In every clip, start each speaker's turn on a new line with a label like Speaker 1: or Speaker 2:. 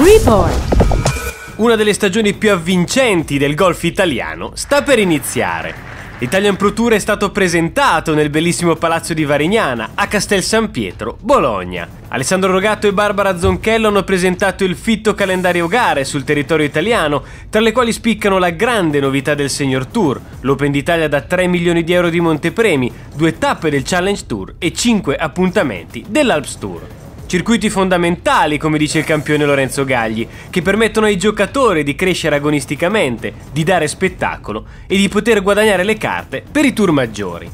Speaker 1: Reborn. Una delle stagioni più avvincenti del golf italiano sta per iniziare. L'Italian Pro Tour è stato presentato nel bellissimo palazzo di Varignana, a Castel San Pietro, Bologna. Alessandro Rogato e Barbara Zonchello hanno presentato il fitto calendario gare sul territorio italiano, tra le quali spiccano la grande novità del Senior Tour, l'Open d'Italia da 3 milioni di euro di montepremi, due tappe del Challenge Tour e 5 appuntamenti dell'Alps Tour. Circuiti fondamentali, come dice il campione Lorenzo Gagli, che permettono ai giocatori di crescere agonisticamente, di dare spettacolo e di poter guadagnare le carte per i tour maggiori.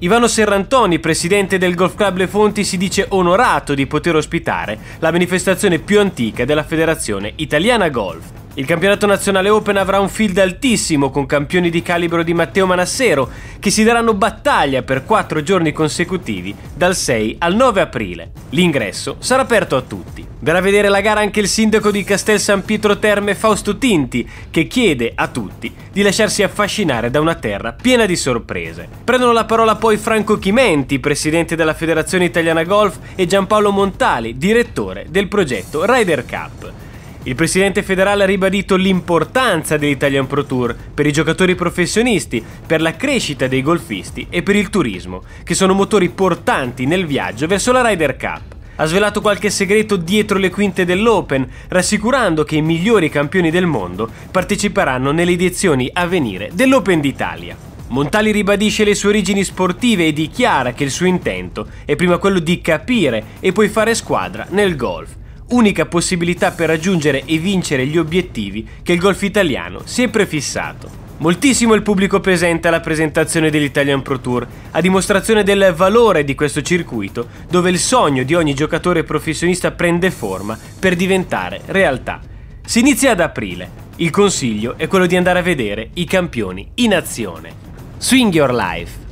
Speaker 1: Ivano Serrantoni, presidente del Golf Club Le Fonti, si dice onorato di poter ospitare la manifestazione più antica della Federazione Italiana Golf. Il campionato nazionale Open avrà un field altissimo con campioni di calibro di Matteo Manassero che si daranno battaglia per quattro giorni consecutivi dal 6 al 9 aprile. L'ingresso sarà aperto a tutti. Verrà a vedere la gara anche il sindaco di Castel San Pietro Terme Fausto Tinti, che chiede a tutti di lasciarsi affascinare da una terra piena di sorprese. Prendono la parola poi Franco Chimenti, presidente della Federazione Italiana Golf, e Giampaolo Montali, direttore del progetto Rider Cup. Il presidente federale ha ribadito l'importanza dell'Italian Pro Tour per i giocatori professionisti, per la crescita dei golfisti e per il turismo, che sono motori portanti nel viaggio verso la Ryder Cup. Ha svelato qualche segreto dietro le quinte dell'Open, rassicurando che i migliori campioni del mondo parteciperanno nelle edizioni a venire dell'Open d'Italia. Montali ribadisce le sue origini sportive e dichiara che il suo intento è prima quello di capire e poi fare squadra nel golf unica possibilità per raggiungere e vincere gli obiettivi che il golf italiano si è prefissato. Moltissimo il pubblico presente alla presentazione dell'Italian Pro Tour, a dimostrazione del valore di questo circuito, dove il sogno di ogni giocatore professionista prende forma per diventare realtà. Si inizia ad aprile. Il consiglio è quello di andare a vedere i campioni in azione. Swing Your Life